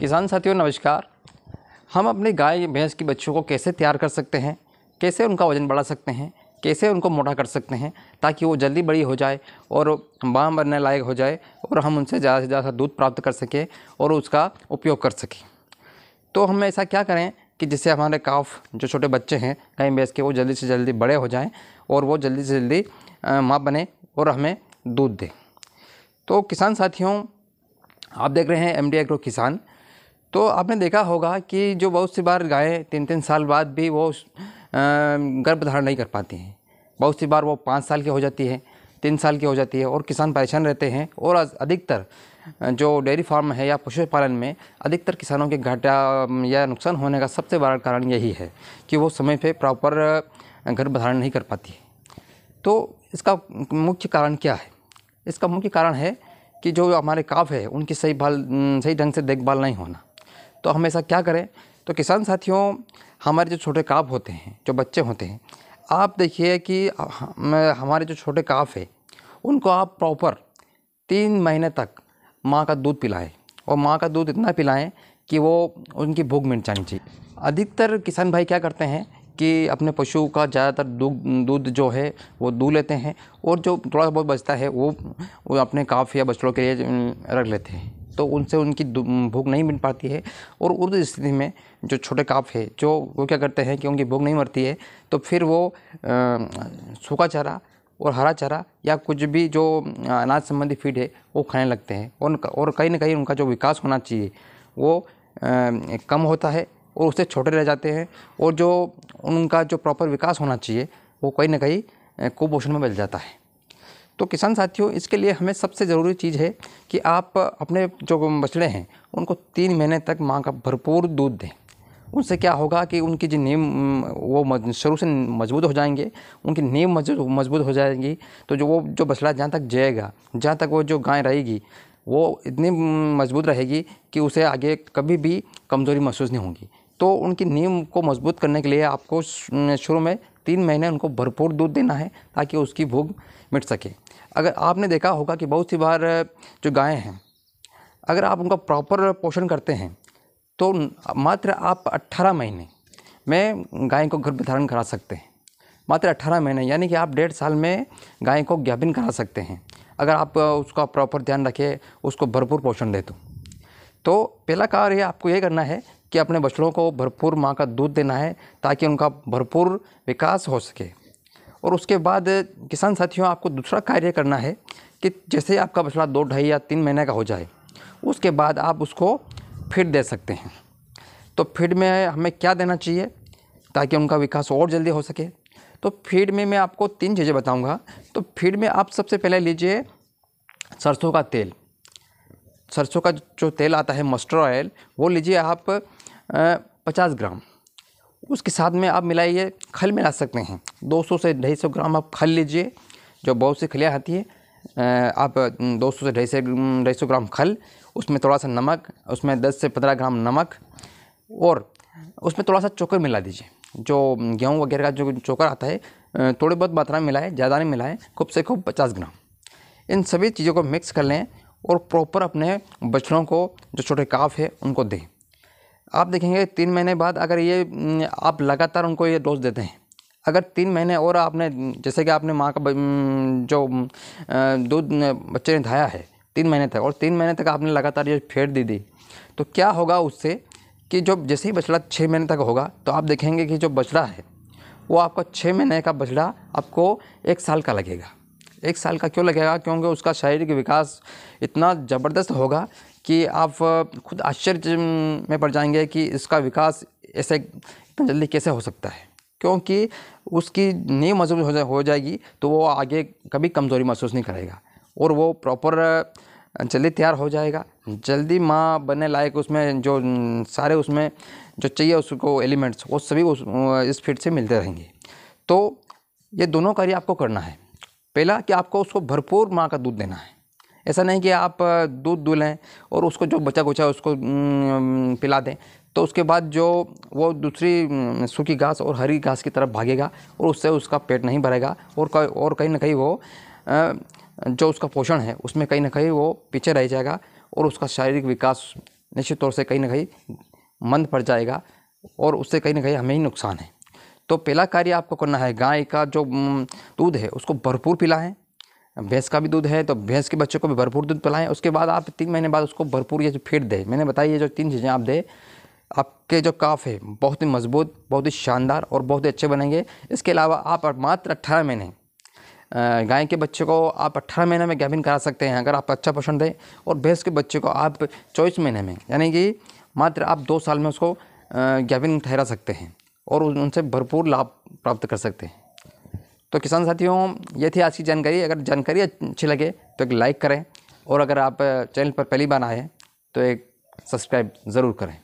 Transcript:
किसान साथियों नमस्कार हम अपने गाय भैंस के बच्चों को कैसे तैयार कर सकते हैं कैसे उनका वज़न बढ़ा सकते हैं कैसे उनको मोटा कर सकते हैं ताकि वो जल्दी बड़ी हो जाए और बाँ बनने लायक हो जाए और हम उनसे ज़्यादा से ज़्यादा दूध प्राप्त कर सकें और उसका उपयोग कर सकें तो हम ऐसा क्या करें कि जिससे हमारे काफ जो छोटे बच्चे हैं गाय भैंस के वो जल्दी से जल्दी बड़े हो जाएँ और वो जल्दी से जल्दी माँ बने और हमें दूध दें तो किसान साथियों आप देख रहे हैं एम डी एग्रो किसान तो आपने देखा होगा कि जो बहुत सी बार गायें तीन तीन साल बाद भी वो गर्भ धारण नहीं कर पाती हैं बहुत सी बार वो पाँच साल की हो जाती है तीन साल की हो जाती है और किसान परेशान रहते हैं और अधिकतर जो डेयरी फार्म है या पशुपालन में अधिकतर किसानों के घाटा या नुकसान होने का सबसे बड़ा कारण यही है कि वो समय पे प्रॉपर गर्भ धारण नहीं कर पाती तो इसका मुख्य कारण क्या है इसका मुख्य कारण है कि जो हमारे काफ है उनकी सही भाल सही ढंग से देखभाल नहीं होना तो हम ऐसा क्या करें तो किसान साथियों हमारे जो छोटे काप होते हैं जो बच्चे होते हैं आप देखिए कि हमारे जो छोटे काफ है उनको आप प्रॉपर तीन महीने तक माँ का दूध पिलाएं और माँ का दूध इतना पिलाएं कि वो उनकी भूख मिट जानी चाहिए अधिकतर किसान भाई क्या करते हैं कि अपने पशु का ज़्यादातर दूध दूध जो है वो दूध लेते हैं और जो थोड़ा बहुत बचता है वो वो अपने काफ या बछड़ों के लिए रख लेते हैं तो उनसे उनकी भूख नहीं मिल पाती है और उर्द स्थिति में जो छोटे काप है जो वो क्या करते हैं कि उनकी भूख नहीं मरती है तो फिर वो सूखा चारा और हरा चारा या कुछ भी जो अनाज संबंधी फीड है वो खाने लगते हैं और और कहीं ना कहीं उनका जो विकास होना चाहिए वो आ, कम होता है और उससे छोटे रह जाते हैं और जो उनका जो प्रॉपर विकास होना चाहिए वो कहीं ना कहीं कुपोषण में बदल जाता है तो किसान साथियों इसके लिए हमें सबसे ज़रूरी चीज़ है कि आप अपने जो बछड़े हैं उनको तीन महीने तक माँ का भरपूर दूध दें उनसे क्या होगा कि उनकी जो नींव वो शुरू से मजबूत हो जाएंगे उनकी नींव मजबूत हो जाएगी तो जो वो जो बछड़ा जहाँ तक जाएगा जहाँ तक वो जो गाय रहेगी वो इतनी मजबूत रहेगी कि उसे आगे कभी भी कमज़ोरी महसूस नहीं होगी तो उनकी नींव को मजबूत करने के लिए आपको शुरू में तीन महीने उनको भरपूर दूध देना है ताकि उसकी भूख मिट सके अगर आपने देखा होगा कि बहुत सी बार जो गायें हैं अगर आप उनका प्रॉपर पोषण करते हैं तो मात्र आप 18 महीने में गाय को गर्भधारण करा सकते हैं मात्र 18 महीने यानी कि आप डेढ़ साल में गाय को ज्ञापिन करा सकते हैं अगर आप उसका प्रॉपर ध्यान रखें उसको भरपूर पोषण दे तो तो पहला कार्य आपको ये करना है कि अपने बछड़ों को भरपूर माँ का दूध देना है ताकि उनका भरपूर विकास हो सके और उसके बाद किसान साथियों आपको दूसरा कार्य करना है कि जैसे आपका बछड़ा दो ढाई या तीन महीने का हो जाए उसके बाद आप उसको फीड दे सकते हैं तो फीड में हमें क्या देना चाहिए ताकि उनका विकास और जल्दी हो सके तो फीड में मैं आपको तीन चीज़ें बताऊंगा तो फीड में आप सबसे पहले लीजिए सरसों का तेल सरसों का जो तेल आता है मस्टर ऑयल वो लीजिए आप पचास ग्राम उसके साथ में आप मिलाइए खल मिला सकते हैं 200 से 250 ग्राम आप खल लीजिए जो बहुत सी खलियाँ आती है आप 200 से ढाई सौ ढाई सौ ग्राम खल उसमें थोड़ा सा नमक उसमें 10 से 15 ग्राम नमक और उसमें थोड़ा सा चोकर मिला दीजिए जो गेहूँ वगैरह का जो चोकर आता है थोड़ी बहुत मात्रा में मिलाए ज़्यादा नहीं मिलाए खूब से खूब पचास ग्राम इन सभी चीज़ों को मिक्स कर लें और प्रॉपर अपने बछड़ों को जो छोटे काफ है उनको दें आप देखेंगे तीन महीने बाद अगर ये आप लगातार उनको ये डोज देते हैं अगर तीन महीने और आपने जैसे कि आपने माँ का जो दूध बच्चे ने धाया है तीन महीने तक और तीन महीने तक आपने लगातार ये फेर दी दी तो क्या होगा उससे कि जो जैसे ही बछड़ा छः महीने तक होगा तो आप देखेंगे कि जो बछड़ा है वो आपका छः महीने का बछड़ा आपको एक साल का लगेगा एक साल का क्यों लगेगा क्योंकि उसका शारीरिक विकास इतना ज़बरदस्त होगा कि आप खुद आश्चर्य में पड़ जाएंगे कि इसका विकास ऐसे इतना जल्दी कैसे हो सकता है क्योंकि उसकी नींव मजबूत हो, जा, हो जाएगी तो वो आगे कभी कमज़ोरी महसूस नहीं करेगा और वो प्रॉपर जल्दी तैयार हो जाएगा जल्दी माँ बनने लायक उसमें जो सारे उसमें जो चाहिए उसको एलिमेंट्स वो सभी उस इस फीड से मिलते रहेंगे तो ये दोनों कार्य आपको करना है पहला कि आपको उसको भरपूर माँ का दूध देना है ऐसा नहीं कि आप दूध दुलें और उसको जो बचा कुचा है उसको पिला दें तो उसके बाद जो वो दूसरी सूखी घास और हरी घास की तरफ भागेगा और उससे उसका पेट नहीं भरेगा और कहीं और कहीं ना कहीं वो जो उसका पोषण है उसमें कहीं ना कहीं वो पीछे रह जाएगा और उसका शारीरिक विकास निश्चित तौर से कहीं ना कहीं मंद पड़ जाएगा और उससे कहीं ना कहीं हमें ही नुकसान है तो पहला कार्य आपको करना है गाय का जो दूध है उसको भरपूर पिलाएं भैंस का भी दूध है तो भैंस के बच्चों को भी भरपूर दूध पिलाएं उसके बाद आप तीन महीने बाद उसको भरपूर ये जो फीड दें मैंने बताई ये जो तीन चीज़ें आप दें आपके जो काफ है बहुत ही मजबूत बहुत ही शानदार और बहुत ही अच्छे बनेंगे इसके अलावा आप मात्र अट्ठारह महीने गाय के बच्चे को आप अट्ठारह महीने में गैबिन करा सकते हैं अगर आप अच्छा पोषण दें और भैंस के बच्चे को आप चौबीस महीने में यानी कि मात्र आप दो साल में उसको गैबिन ठहरा सकते हैं और उनसे भरपूर लाभ प्राप्त कर सकते हैं तो किसान साथियों ये थी आज की जानकारी अगर जानकारी अच्छी लगे तो एक लाइक करें और अगर आप चैनल पर पहली बार आए तो एक सब्सक्राइब ज़रूर करें